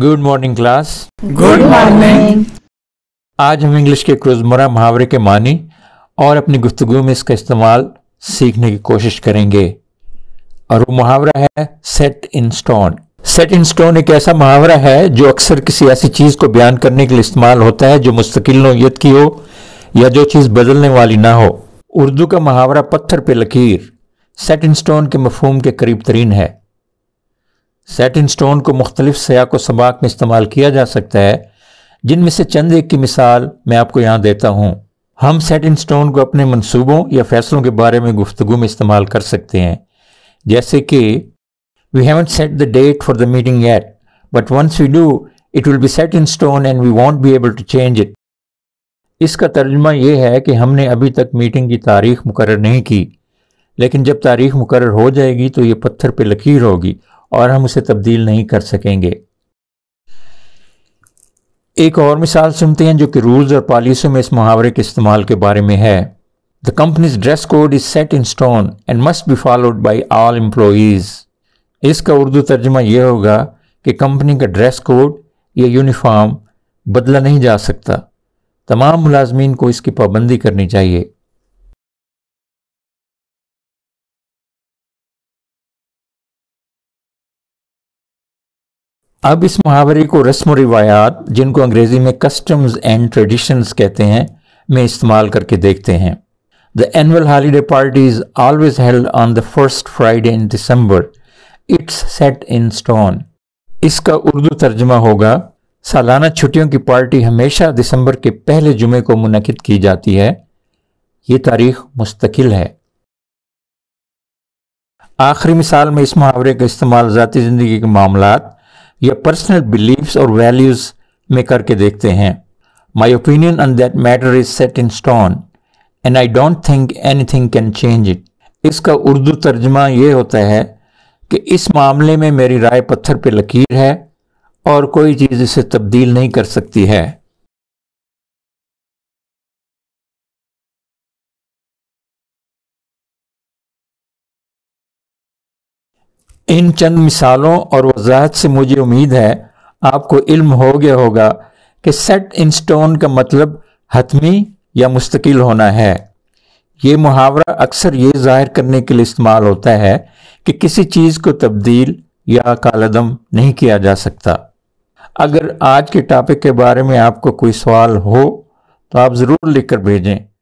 good morning class good morning आज हम English के रोजमर्रा मुहावरे के मानी और अपनी गुफ्तगु में इसका इस्तेमाल सीखने की कोशिश करेंगे और वो मुहावरा है set in stone set in stone एक ऐसा मुहावरा है जो अक्सर किसी ऐसी चीज को बयान करने के लिए इस्तेमाल होता है जो मुस्तकिल नोयत की हो या जो चीज बदलने वाली ना हो उर्दू का मुहावरा पत्थर पे लकीर सेट इन स्टोन के मफहूम के करीब तरीन है सेट इन स्टोन को मुख्तलिफ सयाक व समाक में इस्तेमाल किया जा सकता है जिनमें से चंद एक की मिसाल मैं आपको यहाँ देता हूँ हम सेट इन स्टोन को अपने मनसूबों या फैसलों के बारे में गुफ्तु में इस्तेमाल कर सकते हैं जैसे कि we haven't set the date for the meeting yet but once we do it will be set in stone and we won't be able to change it इसका तर्जमा यह है कि हमने अभी तक मीटिंग की तारीख मुकर नहीं की लेकिन जब तारीख मुकर हो जाएगी तो ये पत्थर पर लकीर होगी और हम उसे तब्दील नहीं कर सकेंगे एक और मिसाल सुनते हैं जो कि रूल्स और पॉलिसियों में इस मुहावरे के इस्तेमाल के बारे में है the company's dress code is set in stone and must be followed by all employees इसका उर्दू तर्जमा यह होगा कि कंपनी का ड्रेस कोड या यूनिफॉर्म बदला नहीं जा सकता तमाम मुलाजमीन को इसकी पाबंदी करनी चाहिए अब इस मुहावरे को रस्म रिवायात जिनको अंग्रेजी में कस्टम्स एंड ट्रेडिशंस कहते हैं में इस्तेमाल करके देखते हैं the annual holiday party is always held on the first Friday in December it's set in stone इसका उर्दू तर्जमा होगा सालाना छुट्टियों की पार्टी हमेशा दिसंबर के पहले जुमे को मुनद की जाती है ये तारीख मुस्तकिल है आखिरी मिसाल में इस मुहावरे का इस्तेमाल ज़ाती ज़िंदगी के मामला या पर्सनल बिलीव्स और वैल्यूज में करके देखते हैं my opinion on that matter is set in stone and I don't think anything can change it इसका उर्दू तर्जमा ये होता है कि इस मामले में मेरी राय पत्थर पे लकीर है और कोई चीज़ इसे तब्दील नहीं कर सकती है इन चंद मिसालों और वजाहत से मुझे उम्मीद है आपको इल्म हो गया होगा कि सेट इन स्टोन का मतलब हतमी या मुस्तकिल होना है ये मुहावरा अक्सर ये जाहिर करने के लिए इस्तेमाल होता है कि किसी चीज़ को तब्दील या कालदम नहीं किया जा सकता अगर आज के टॉपिक के बारे में आपको कोई सवाल हो तो आप ज़रूर लिखकर भेजें